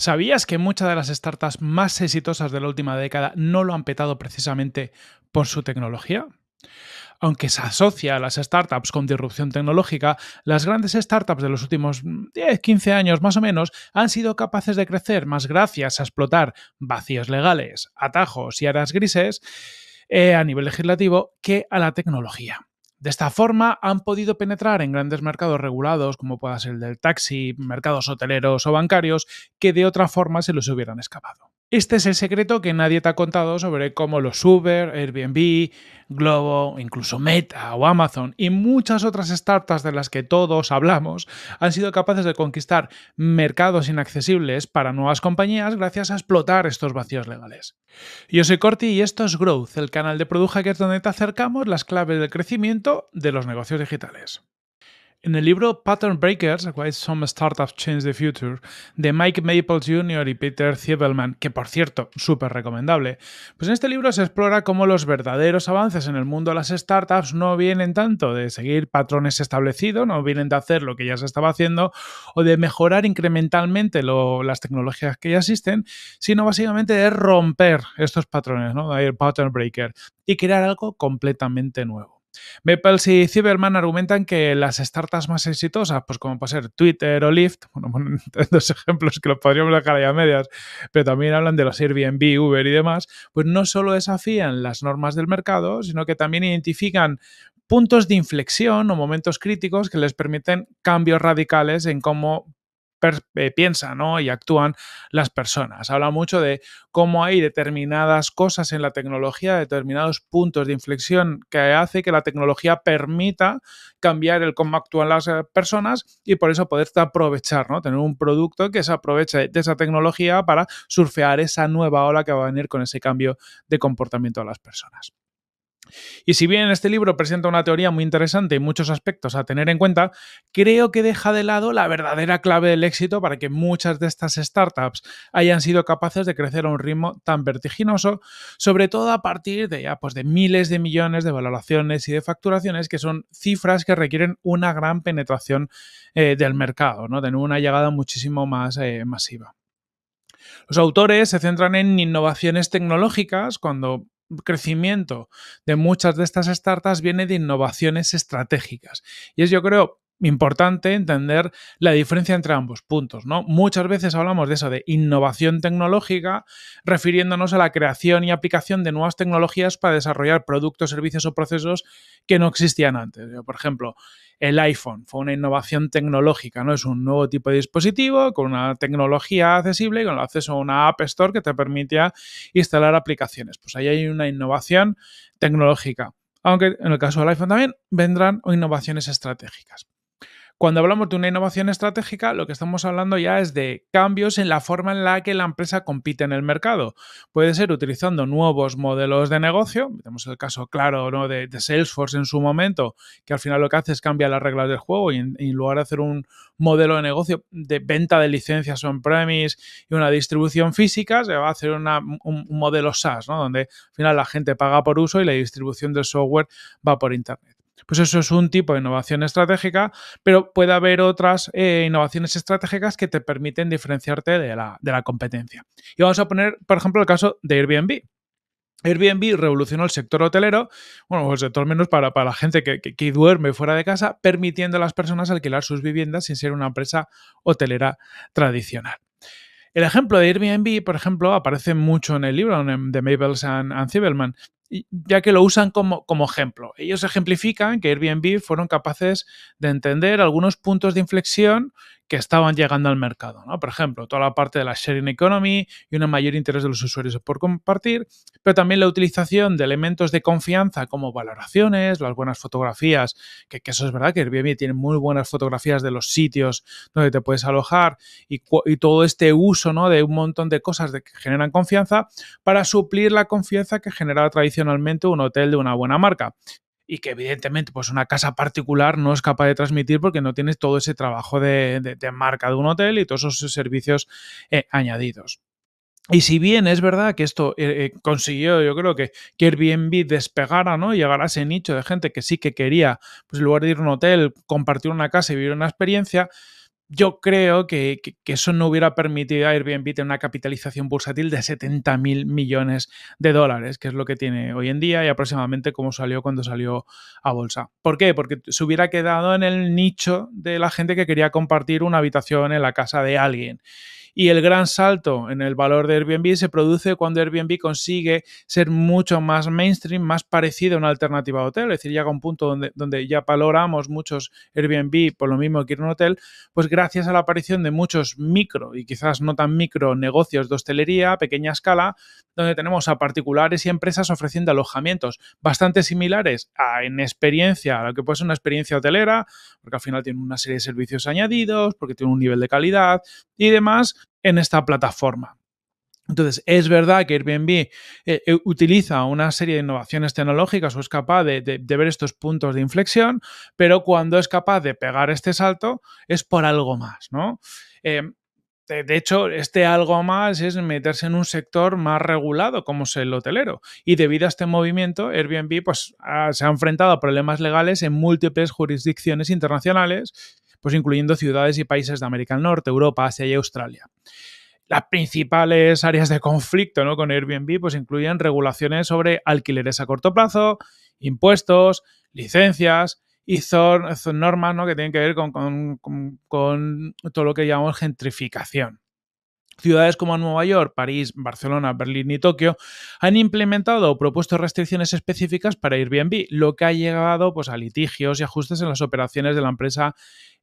¿Sabías que muchas de las startups más exitosas de la última década no lo han petado precisamente por su tecnología? Aunque se asocia a las startups con disrupción tecnológica, las grandes startups de los últimos 10-15 mm, años más o menos han sido capaces de crecer más gracias a explotar vacíos legales, atajos y aras grises eh, a nivel legislativo que a la tecnología. De esta forma han podido penetrar en grandes mercados regulados como pueda ser el del taxi, mercados hoteleros o bancarios que de otra forma se los hubieran escapado. Este es el secreto que nadie te ha contado sobre cómo los Uber, Airbnb, Globo, incluso Meta o Amazon y muchas otras startups de las que todos hablamos han sido capaces de conquistar mercados inaccesibles para nuevas compañías gracias a explotar estos vacíos legales. Yo soy Corti y esto es Growth, el canal de Hackers donde te acercamos las claves del crecimiento de los negocios digitales. En el libro Pattern Breakers, Why Some Startups Change the Future, de Mike Maples Jr. y Peter Siebelman, que por cierto, súper recomendable, pues en este libro se explora cómo los verdaderos avances en el mundo de las startups no vienen tanto de seguir patrones establecidos, no vienen de hacer lo que ya se estaba haciendo, o de mejorar incrementalmente las tecnologías que ya existen, sino básicamente de romper estos patrones, ¿no? De pattern breaker, y crear algo completamente nuevo. Maples y Cyberman argumentan que las startups más exitosas, pues como puede ser Twitter o Lyft, bueno, dos ejemplos que los podríamos dejar ahí a medias, pero también hablan de los Airbnb, Uber y demás, pues no solo desafían las normas del mercado, sino que también identifican puntos de inflexión o momentos críticos que les permiten cambios radicales en cómo eh, piensan y actúan las personas. Habla mucho de cómo hay determinadas cosas en la tecnología, determinados puntos de inflexión que hace que la tecnología permita cambiar el cómo actúan las eh, personas y por eso poder aprovechar, ¿no? tener un producto que se aproveche de esa tecnología para surfear esa nueva ola que va a venir con ese cambio de comportamiento de las personas. Y si bien este libro presenta una teoría muy interesante y muchos aspectos a tener en cuenta, creo que deja de lado la verdadera clave del éxito para que muchas de estas startups hayan sido capaces de crecer a un ritmo tan vertiginoso, sobre todo a partir de, pues, de miles de millones de valoraciones y de facturaciones, que son cifras que requieren una gran penetración eh, del mercado, ¿no? tener una llegada muchísimo más eh, masiva. Los autores se centran en innovaciones tecnológicas cuando crecimiento de muchas de estas startups viene de innovaciones estratégicas. Y es, yo creo, importante entender la diferencia entre ambos puntos, ¿no? Muchas veces hablamos de eso, de innovación tecnológica, refiriéndonos a la creación y aplicación de nuevas tecnologías para desarrollar productos, servicios o procesos que no existían antes. Por ejemplo, el iPhone fue una innovación tecnológica, ¿no? Es un nuevo tipo de dispositivo con una tecnología accesible y con el acceso a una App Store que te permitía instalar aplicaciones. Pues ahí hay una innovación tecnológica. Aunque en el caso del iPhone también vendrán innovaciones estratégicas. Cuando hablamos de una innovación estratégica, lo que estamos hablando ya es de cambios en la forma en la que la empresa compite en el mercado. Puede ser utilizando nuevos modelos de negocio, tenemos el caso claro de, Salesforce en su momento, que al final lo que hace es cambiar las reglas del juego y en, lugar de hacer un modelo de negocio de venta de licencias on-premise y una distribución física, se va a hacer un, modelo SaaS, donde al final la gente paga por uso y la distribución del software va por Internet. Pues eso es un tipo de innovación estratégica, pero puede haber otras eh, innovaciones estratégicas que te permiten diferenciarte de la, competencia. Y vamos a poner, por ejemplo, el caso de Airbnb. Airbnb revolucionó el sector hotelero, bueno, pues sector menos para, para la gente que, duerme fuera de casa, permitiendo a las personas alquilar sus viviendas sin ser una empresa hotelera tradicional. El ejemplo de Airbnb, por ejemplo, aparece mucho en el libro de Mabels and, and ya que lo usan como, ejemplo. Ellos ejemplifican que Airbnb fueron capaces de entender algunos puntos de inflexión que estaban llegando al mercado. ¿no? Por ejemplo, toda la parte de la sharing economy y un mayor interés de los usuarios por compartir, pero también la utilización de elementos de confianza como valoraciones, las buenas fotografías, que, eso es verdad que Airbnb tiene muy buenas fotografías de los sitios donde te puedes alojar y, todo este uso ¿no? de un montón de cosas de, que generan confianza para suplir la confianza que generaba tradicionalmente un hotel de una buena marca y que evidentemente pues una casa particular no es capaz de transmitir porque no tienes todo ese trabajo de, de, marca de un hotel y todos esos servicios eh, añadidos. Y si bien es verdad que esto eh, eh, consiguió, yo creo que, que Airbnb despegara, ¿no? Llegara a ese nicho de gente que sí que quería, pues en lugar de ir a un hotel, compartir una casa y vivir una experiencia, yo creo que, eso no hubiera permitido a Airbnb tener una capitalización bursátil de 70 mil millones de dólares, que es lo que tiene hoy en día y aproximadamente como salió cuando salió a bolsa. ¿Por qué? Porque se hubiera quedado en el nicho de la gente que quería compartir una habitación en la casa de alguien. Y el gran salto en el valor de Airbnb se produce cuando Airbnb consigue ser mucho más mainstream, más parecido a una alternativa a hotel. Es decir, llega un punto donde, donde ya valoramos muchos Airbnb por lo mismo que ir a un hotel, pues gracias a la aparición de muchos micro y quizás no tan micro negocios de hostelería a pequeña escala, donde tenemos a particulares y empresas ofreciendo alojamientos bastante similares a, en experiencia a lo que puede ser una experiencia hotelera, porque al final tiene una serie de servicios añadidos, porque tiene un nivel de calidad y demás, en esta plataforma. Entonces, es verdad que Airbnb eh, eh, utiliza una serie de innovaciones tecnológicas o es capaz de, ver estos puntos de inflexión, pero cuando es capaz de pegar este salto es por algo más, ¿no? Em, de, hecho, este algo más es meterse en un sector más regulado, como es el hotelero. Y debido a este movimiento, Airbnb pues, se ha enfrentado a problemas legales en múltiples jurisdicciones internacionales pues incluyendo ciudades y países de América del Norte, Europa, Asia y Australia. Las principales áreas de conflicto ¿no? con Airbnb pues incluyen regulaciones sobre alquileres a corto plazo, impuestos, licencias, y normas ¿no? que tienen que ver con, todo lo que llamamos gentrificación. Ciudades como Nueva York, París, Barcelona, Berlín y Tokio han implementado o propuesto restricciones específicas para Airbnb, lo que ha llegado pues, a litigios y ajustes en las operaciones de la empresa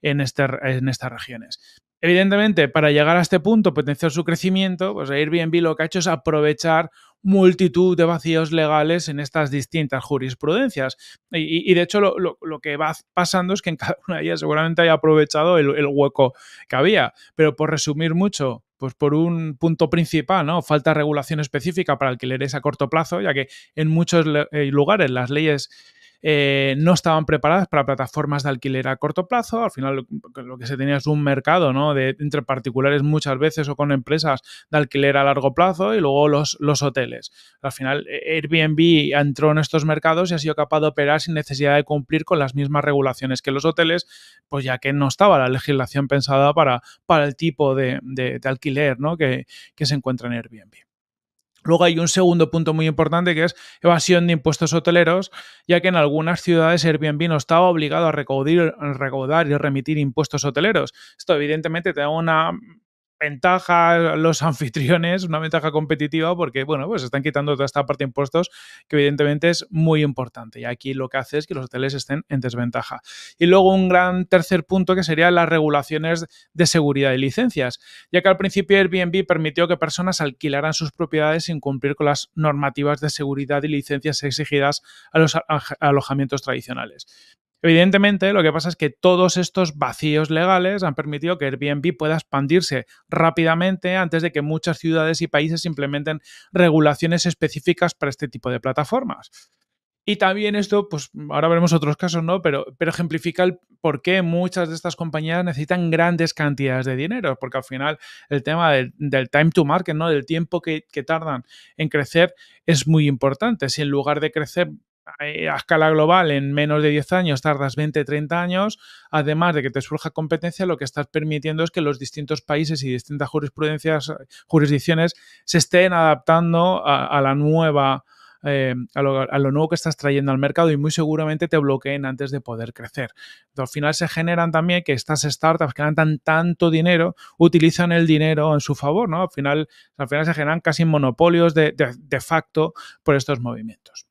en, este, estas regiones. Evidentemente, para llegar a este punto, potenciar su crecimiento, pues Airbnb lo que ha hecho es aprovechar multitud de vacíos legales en estas distintas jurisprudencias. Y, de hecho, lo, que va pasando es que en cada una de ellas seguramente haya aprovechado el hueco que había. Pero por resumir mucho, pues por un punto principal, ¿no? Falta regulación específica para alquileres a corto plazo, ya que en muchos eh, lugares las leyes eh, no estaban preparadas para plataformas de alquiler a corto plazo. Al final lo, que se tenía es un mercado ¿no? de, entre particulares muchas veces o con empresas de alquiler a largo plazo y luego los, los hoteles. Al final eh, Airbnb entró en estos mercados y ha sido capaz de operar sin necesidad de cumplir con las mismas regulaciones que los hoteles, pues ya que no estaba la legislación pensada para, para el tipo de, alquiler ¿no? que, que se encuentra en Airbnb. Luego hay un segundo punto muy importante que es evasión de impuestos hoteleros, ya que en algunas ciudades Airbnb no estaba obligado a recaudar, recaudar y remitir impuestos hoteleros. Esto evidentemente te da una ventaja a los anfitriones, una ventaja competitiva, porque, bueno, pues están quitando toda esta parte de impuestos que evidentemente es muy importante. Y aquí lo que hace es que los hoteles estén en desventaja. Y luego un gran tercer punto que sería las regulaciones de seguridad y licencias, ya que al principio Airbnb permitió que personas alquilaran sus propiedades sin cumplir con las normativas de seguridad y licencias exigidas a los alojamientos tradicionales. Evidentemente, lo que pasa es que todos estos vacíos legales han permitido que Airbnb pueda expandirse rápidamente antes de que muchas ciudades y países implementen regulaciones específicas para este tipo de plataformas. Y también esto, pues ahora veremos otros casos, ¿no? Pero, pero ejemplifica el por qué muchas de estas compañías necesitan grandes cantidades de dinero, porque al final el tema del, time to market, ¿no? Del tiempo que, tardan en crecer es muy importante. Si en lugar de crecer eh, a escala global en menos de 10 años tardas 20, 30 años, además de que te surja competencia, lo que estás permitiendo es que los distintos países y distintas jurisprudencias, jurisdicciones se estén adaptando a, la nueva... Eh, a, lo, nuevo que estás trayendo al mercado y muy seguramente te bloqueen antes de poder crecer. al final se generan también que estas startups que ganan tanto dinero utilizan el dinero en su favor, ¿no? Al final, al final se generan casi monopolios de, de facto por estos movimientos.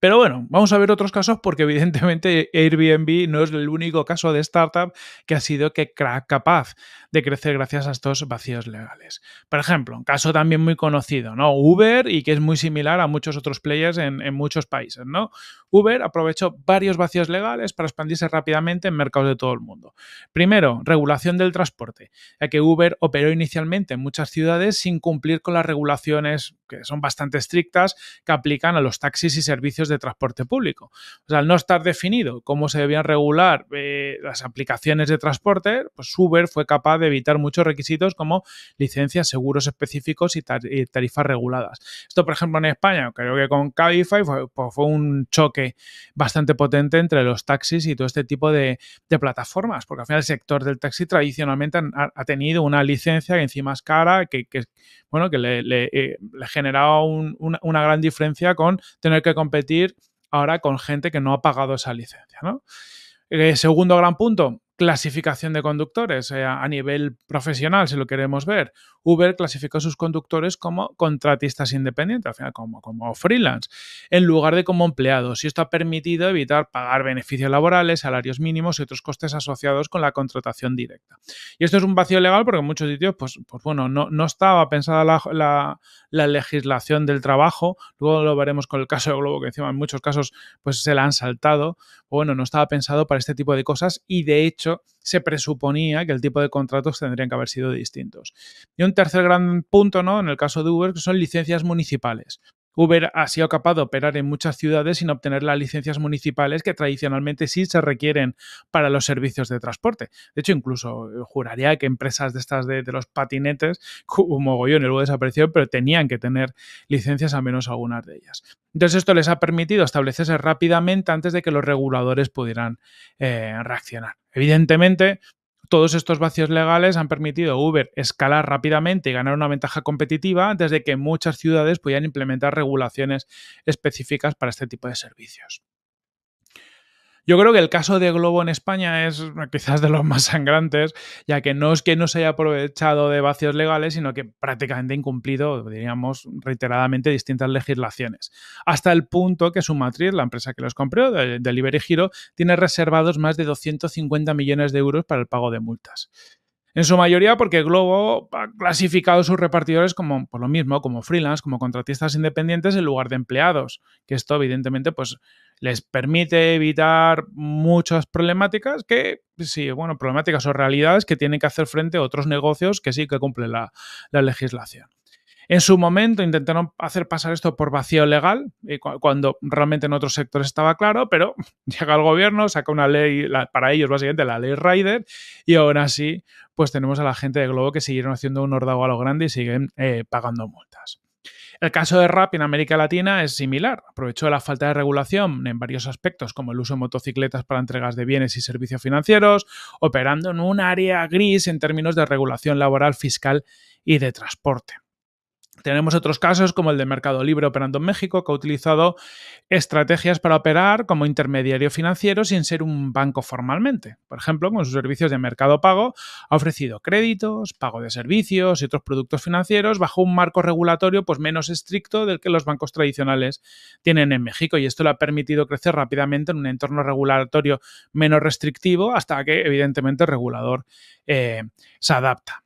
Pero bueno, vamos a ver otros casos porque evidentemente Airbnb no es el único caso de startup que ha sido que capaz de crecer gracias a estos vacíos legales. Por ejemplo, un caso también muy conocido, ¿no? Uber y que es muy similar a muchos otros players en, en muchos países, ¿no? Uber aprovechó varios vacíos legales para expandirse rápidamente en mercados de todo el mundo. Primero, regulación del transporte, ya que Uber operó inicialmente en muchas ciudades sin cumplir con las regulaciones que son bastante estrictas que aplican a los taxis y servicios de transporte público. O sea, al no estar definido cómo se debían regular eh, las aplicaciones de transporte, pues Uber fue capaz de evitar muchos requisitos como licencias, seguros específicos y, tarifas reguladas. Esto, por ejemplo, en España, creo que con Cabify pues fue, un choque bastante potente entre los taxis y todo este tipo de, plataformas, porque al final el sector del taxi tradicionalmente ha, tenido una licencia que encima es cara, que, bueno, que le, eh, generaba una gran diferencia con tener que competir ahora con gente que no ha pagado esa licencia. ¿no? Eh, segundo gran punto, clasificación de conductores eh, a nivel profesional, si lo queremos ver. Uber clasificó a sus conductores como contratistas independientes, al final como, como freelance, en lugar de como empleados. Y esto ha permitido evitar pagar beneficios laborales, salarios mínimos y otros costes asociados con la contratación directa. Y esto es un vacío legal porque en muchos sitios, pues, pues bueno, no, estaba pensada la, legislación del trabajo. Luego lo veremos con el caso de Globo, que encima en muchos casos pues se la han saltado. Bueno, no estaba pensado para este tipo de cosas y de hecho se presuponía que el tipo de contratos tendrían que haber sido distintos. Y un tercer gran punto, ¿no? En el caso de Uber, que son licencias municipales. Uber ha sido capaz de operar en muchas ciudades sin obtener las licencias municipales que tradicionalmente sí se requieren para los servicios de transporte. De hecho, incluso eh, juraría que empresas de estas de, los patinetes, como mogollón y luego desapareció, pero tenían que tener licencias, al menos algunas de ellas. Entonces, esto les ha permitido establecerse rápidamente antes de que los reguladores pudieran eh, reaccionar. Evidentemente, todos estos vacíos legales han permitido a Uber escalar rápidamente y ganar una ventaja competitiva desde que muchas ciudades pudieran implementar regulaciones específicas para este tipo de servicios. Yo creo que el caso de Globo en España es quizás de los más sangrantes, ya que no es que no se haya aprovechado de vacíos legales, sino que prácticamente ha incumplido, diríamos, reiteradamente distintas legislaciones. Hasta el punto que su matriz, la empresa que los compró, Delivery giro, tiene reservados más de 250 millones de euros para el pago de multas. En su mayoría porque Globo ha clasificado a sus repartidores como, por lo mismo, como freelance, como contratistas independientes en lugar de empleados, que esto evidentemente pues les permite evitar muchas problemáticas que, sí, bueno, problemáticas o realidades que tienen que hacer frente a otros negocios que sí que cumplen la legislación. En su momento intentaron hacer pasar esto por vacío legal, eh, cuando realmente en otros sectores estaba claro, pero llega el gobierno, saca una ley para ellos, básicamente la ley Rider, y aún así, pues tenemos a la gente de Globo que siguieron haciendo un hordago a lo grande y siguen eh, pagando multas. El caso de Rappi en América Latina es similar. Aprovechó la falta de regulación en varios aspectos, como el uso de motocicletas para entregas de bienes y servicios financieros, operando en un área gris en términos de regulación laboral, fiscal y de transporte. Tenemos otros casos como el de Mercado Libre operando en México, que ha utilizado estrategias para operar como intermediario financiero sin ser un banco formalmente. Por ejemplo, con sus servicios de mercado pago, ha ofrecido créditos, pago de servicios y otros productos financieros bajo un marco regulatorio pues, menos estricto del que los bancos tradicionales tienen en México. Y esto le ha permitido crecer rápidamente en un entorno regulatorio menos restrictivo hasta que, evidentemente, el regulador eh, se adapta.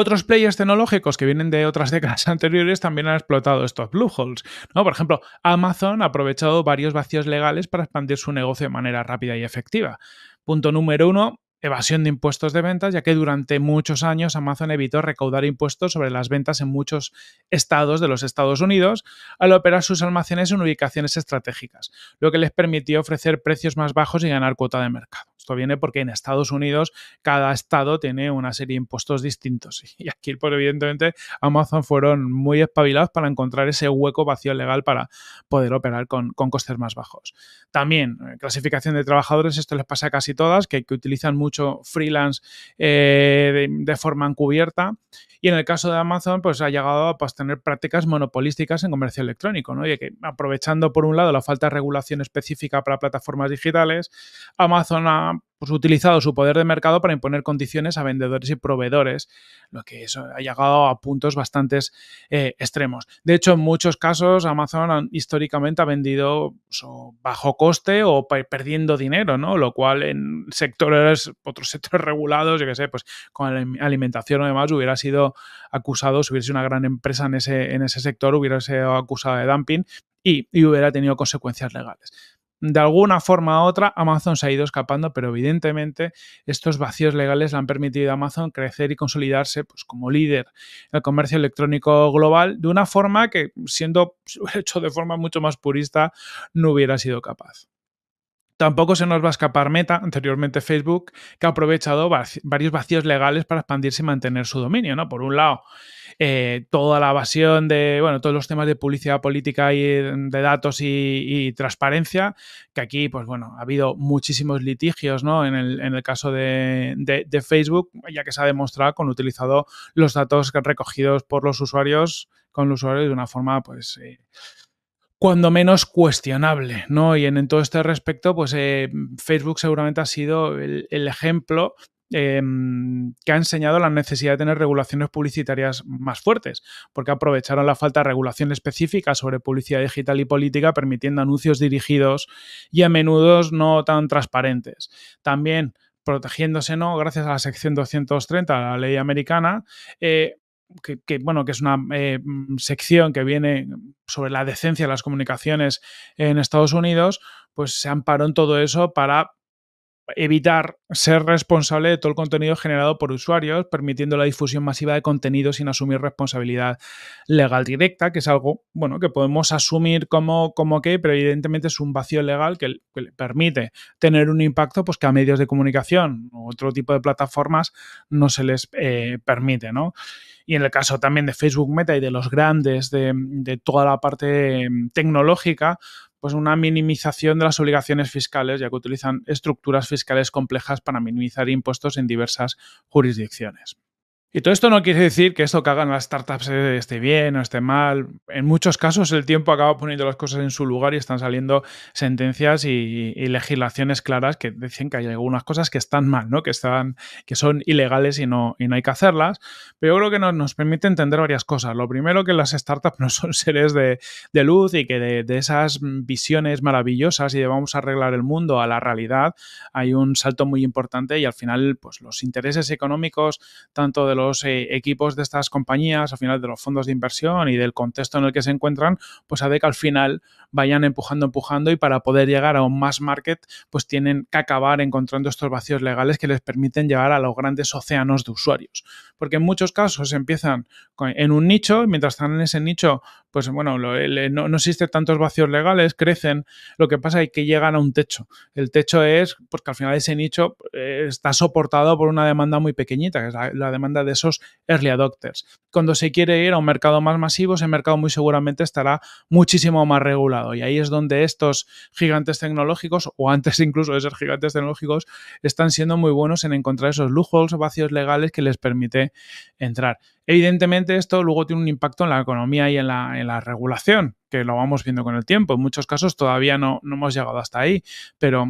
Otros players tecnológicos que vienen de otras décadas anteriores también han explotado estos blue holes. Por ejemplo, Amazon ha aprovechado varios vacíos legales para expandir su negocio de manera rápida y efectiva. Punto número uno, evasión de impuestos de ventas, ya que durante muchos años Amazon evitó recaudar impuestos sobre las ventas en muchos estados de los Estados Unidos al operar sus almacenes en ubicaciones estratégicas, lo que les permitió ofrecer precios más bajos y ganar cuota de mercado. Esto viene porque en Estados Unidos cada estado tiene una serie de impuestos distintos y aquí, por pues, evidentemente, Amazon fueron muy espabilados para encontrar ese hueco vacío legal para poder operar con, costes más bajos. También, eh, clasificación de trabajadores, esto les pasa a casi todas, que, utilizan mucho freelance eh, de, forma encubierta. Y en el caso de Amazon, pues ha llegado a pues, tener prácticas monopolísticas en comercio electrónico, Y que aprovechando, por un lado, la falta de regulación específica para plataformas digitales, Amazon ha pues, utilizado su poder de mercado para imponer condiciones a vendedores y proveedores, lo que eso ha llegado a puntos bastante eh, extremos. De hecho, en muchos casos Amazon históricamente ha vendido pues, bajo coste o perdiendo dinero, ¿no? Lo cual en sectores, otros sectores regulados, yo qué sé, pues con alimentación o demás hubiera sido acusado, si hubiese una gran empresa en ese, en ese sector, hubiera sido acusado de dumping y, y hubiera tenido consecuencias legales de alguna forma u otra, Amazon se ha ido escapando, pero evidentemente estos vacíos legales le han permitido a Amazon crecer y consolidarse pues, como líder en el comercio electrónico global de una forma que, siendo hecho de forma mucho más purista, no hubiera sido capaz. Tampoco se nos va a escapar Meta, anteriormente Facebook, que ha aprovechado varios vacíos legales para expandirse y mantener su dominio, ¿no? Por un lado, eh, toda la evasión de, bueno, todos los temas de publicidad política y mm, de datos y, transparencia, que aquí, pues bueno, ha habido muchísimos litigios, ¿no? En el, caso de, Facebook, ya que se ha demostrado con utilizado los datos recogidos por los usuarios, con los usuarios de una forma, pues... Eh, cuando menos cuestionable, ¿no? Y en, todo este respecto, pues eh, Facebook seguramente ha sido el, ejemplo em, que ha enseñado la necesidad de tener regulaciones publicitarias más fuertes, porque aprovecharon la falta de regulación específica sobre publicidad digital y política, permitiendo anuncios dirigidos y a menudo no tan transparentes. También protegiéndose, ¿no? Gracias a la sección 230 de la ley americana, eh, que, bueno, que es una eh, mm, sección que viene sobre la decencia de las comunicaciones en Estados Unidos, pues se amparó en todo eso para evitar ser responsable de todo el contenido generado por usuarios, permitiendo la difusión masiva de contenido sin asumir responsabilidad legal directa, que es algo, bueno, que podemos asumir como, como que, pero evidentemente es un vacío legal que, le permite tener un impacto pues, que a medios de comunicación u otro tipo de plataformas no se les eh, permite, y en el caso también de Facebook Meta y de los grandes de, toda la parte em, tecnológica, pues una minimización de las obligaciones fiscales, ya que utilizan estructuras fiscales complejas para minimizar impuestos en diversas jurisdicciones. Y todo esto no quiere decir que esto que hagan las startups eh, esté bien o esté mal. En muchos casos el tiempo acaba poniendo las cosas en su lugar y están saliendo sentencias y, legislaciones claras que dicen que hay algunas cosas que están mal, ¿no? que, están, que son ilegales y no, y no hay que hacerlas. Pero yo creo que nos, permite entender varias cosas. Lo primero, que las startups no son seres de, luz y que de, esas visiones maravillosas y de vamos a arreglar el mundo a la realidad hay un salto muy importante y al final pues, los intereses económicos, tanto de los eh, equipos de estas compañías, al final de los fondos de inversión y del contexto en el que se encuentran, pues de que al final vayan empujando, empujando y para poder llegar a un mass market, pues tienen que acabar encontrando estos vacíos legales que les permiten llegar a los grandes océanos de usuarios. Porque en muchos casos empiezan en un nicho, y mientras están en ese nicho pues bueno, eh, no, existen tantos vacíos legales, crecen, lo que pasa es que llegan a un techo. El techo es, pues que al final ese nicho eh, está soportado por una demanda muy pequeñita, que es la, demanda de esos early adopters. Cuando se quiere ir a un mercado más masivo, ese mercado muy seguramente estará muchísimo más regulado y ahí es donde estos gigantes tecnológicos, o antes incluso de ser gigantes tecnológicos, están siendo muy buenos en encontrar esos lujos, vacíos legales que les permite entrar. Evidentemente esto luego tiene un impacto en la economía y en la, la regulación, que lo vamos viendo con el tiempo. En muchos casos todavía no, no hemos llegado hasta ahí, pero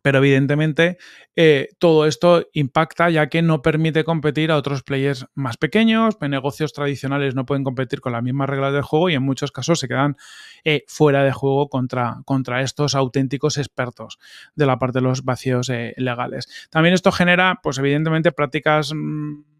pero evidentemente eh, todo esto impacta ya que no permite competir a otros players más pequeños, pues negocios tradicionales no pueden competir con las mismas reglas del juego y en muchos casos se quedan eh, fuera de juego contra, contra, estos auténticos expertos de la parte de los vacíos eh, legales. También esto genera, pues evidentemente, prácticas... Mm,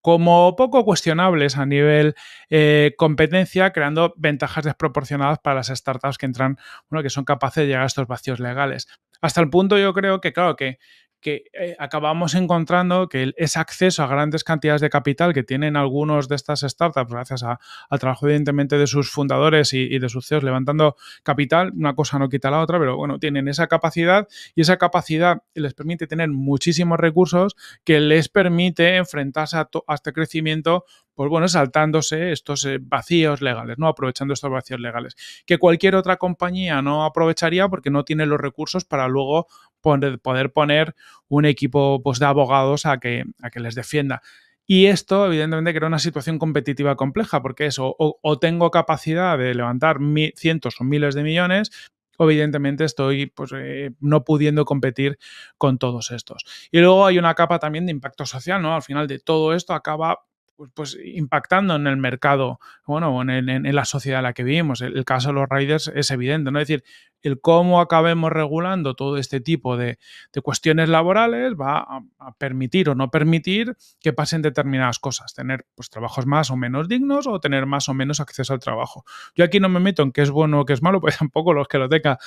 como poco cuestionables a nivel eh, competencia, creando ventajas desproporcionadas para las startups que entran, bueno, que son capaces de llegar a estos vacíos legales. Hasta el punto yo creo que, claro, que, que eh, acabamos encontrando que ese acceso a grandes cantidades de capital que tienen algunos de estas startups gracias al trabajo evidentemente de sus fundadores y, de sus CEOs levantando capital, una cosa no quita la otra, pero bueno, tienen esa capacidad y esa capacidad les permite tener muchísimos recursos que les permite enfrentarse a, a este crecimiento pues bueno, saltándose estos eh, vacíos legales, ¿no? Aprovechando estos vacíos legales. Que cualquier otra compañía no aprovecharía porque no tiene los recursos para luego poder poner un equipo pues, de abogados a que, a que les defienda. Y esto, evidentemente, crea una situación competitiva compleja, porque eso, o, tengo capacidad de levantar cientos o miles de millones, o evidentemente estoy pues, eh, no pudiendo competir con todos estos. Y luego hay una capa también de impacto social, ¿no? Al final de todo esto acaba pues, pues, impactando en el mercado, bueno, en, en, la sociedad en la que vivimos. El, caso de los riders es evidente, ¿no? Es decir, el cómo acabemos regulando todo este tipo de, cuestiones laborales va a, permitir o no permitir que pasen determinadas cosas, tener pues trabajos más o menos dignos o tener más o menos acceso al trabajo. Yo aquí no me meto en qué es bueno o qué es malo, pues tampoco los que lo tengan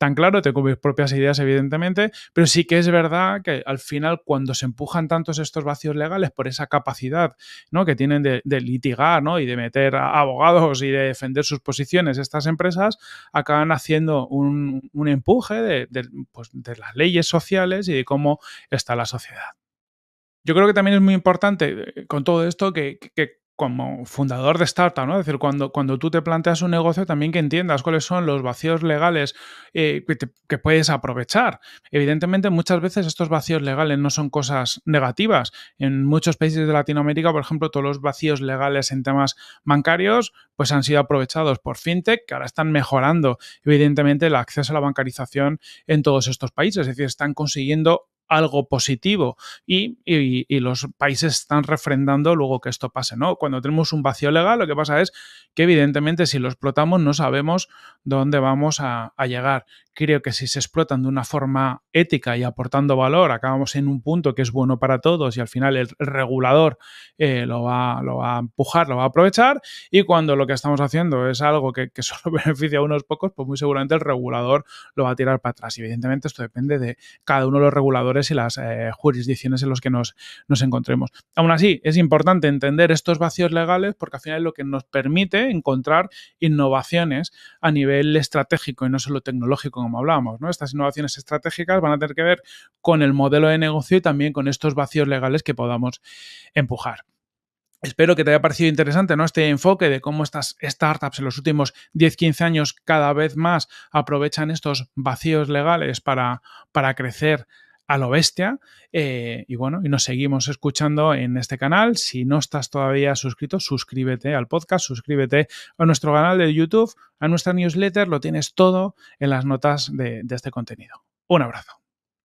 tan claro, tengo mis propias ideas evidentemente, pero sí que es verdad que al final cuando se empujan tantos estos vacíos legales por esa capacidad ¿no? que tienen de, litigar y de meter a abogados y de defender sus posiciones, estas empresas acaban haciendo un, empuje de, pues, de las leyes sociales y de cómo está la sociedad. Yo creo que también es muy importante eh, con todo esto que, que, como fundador de startup, ¿no? Es decir, cuando, cuando tú te planteas un negocio, también que entiendas cuáles son los vacíos legales eh, que, puedes aprovechar. Evidentemente, muchas veces estos vacíos legales no son cosas negativas. En muchos países de Latinoamérica, por ejemplo, todos los vacíos legales en temas bancarios, pues han sido aprovechados por fintech, que ahora están mejorando, evidentemente, el acceso a la bancarización en todos estos países. Es decir, están consiguiendo algo positivo y, los países están refrendando luego que esto pase, ¿no? Cuando tenemos un vacío legal, lo que pasa es que evidentemente si lo explotamos no sabemos dónde vamos a, llegar. Creo que si se explotan de una forma ética y aportando valor, acabamos en un punto que es bueno para todos y al final el regulador eh, lo, va, lo a empujar, lo va a aprovechar y cuando lo que estamos haciendo es algo que, que solo beneficia a unos pocos, pues muy seguramente el regulador lo va a tirar para atrás. Y evidentemente esto depende de cada uno de los reguladores y las eh, jurisdicciones en los que nos, encontremos. Aún así, es importante entender estos vacíos legales porque al final es lo que nos permite encontrar innovaciones a nivel estratégico y no solo tecnológico, como hablábamos. ¿no? Estas innovaciones estratégicas van a tener que ver con el modelo de negocio y también con estos vacíos legales que podamos empujar. Espero que te haya parecido interesante ¿no? este enfoque de cómo estas startups en los últimos 10-15 años cada vez más aprovechan estos vacíos legales para, para crecer a lo bestia. Eh, y bueno, y nos seguimos escuchando en este canal. Si no estás todavía suscrito, suscríbete al podcast, suscríbete a nuestro canal de YouTube, a nuestra newsletter, lo tienes todo en las notas de este contenido. Un abrazo.